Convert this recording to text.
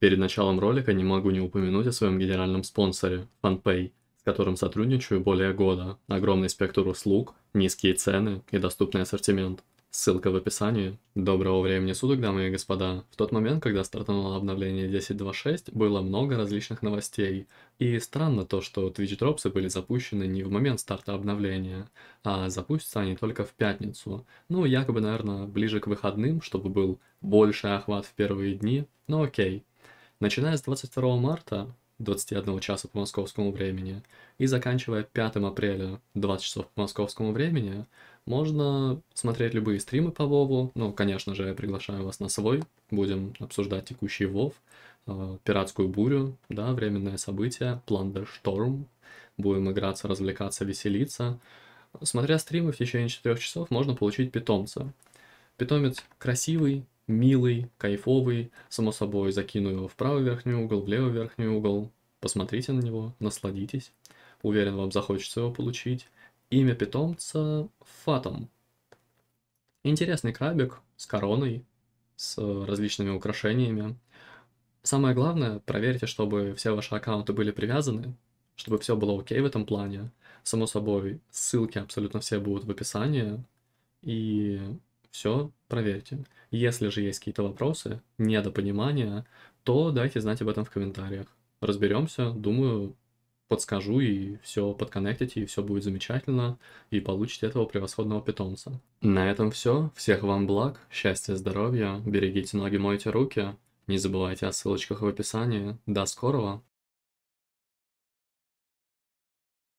Перед началом ролика не могу не упомянуть о своем генеральном спонсоре – FunPay, с которым сотрудничаю более года. Огромный спектр услуг, низкие цены и доступный ассортимент. Ссылка в описании. Доброго времени суток, дамы и господа. В тот момент, когда стартануло обновление 10.2.6, было много различных новостей. И странно то, что Twitch Drops были запущены не в момент старта обновления, а запустятся они только в пятницу. Ну, якобы, наверное, ближе к выходным, чтобы был больше охват в первые дни, но окей. Начиная с 22 марта 21 часа по московскому времени и заканчивая 5 апреля 20 часов по московскому времени, можно смотреть любые стримы по Вову. Ну, конечно же, я приглашаю вас на свой. Будем обсуждать текущий Вов, э, пиратскую бурю, да, временное событие, Пландершторм. Будем играться, развлекаться, веселиться. Смотря стримы в течение 4 часов, можно получить питомца. Питомец красивый, милый, кайфовый. Само собой, закину его в правый верхний угол, в левый верхний угол. Посмотрите на него, насладитесь. Уверен, вам захочется его получить. Имя питомца Фатом. Интересный крабик с короной, с различными украшениями. Самое главное, проверьте, чтобы все ваши аккаунты были привязаны, чтобы все было окей в этом плане. Само собой, ссылки абсолютно все будут в описании. И все проверьте. Если же есть какие-то вопросы, недопонимания, то дайте знать об этом в комментариях. Разберемся, думаю, подскажу и все подконнектите, и все будет замечательно, и получите этого превосходного питомца. На этом все. Всех вам благ, счастья, здоровья, берегите ноги, мойте руки. Не забывайте о ссылочках в описании. До скорого!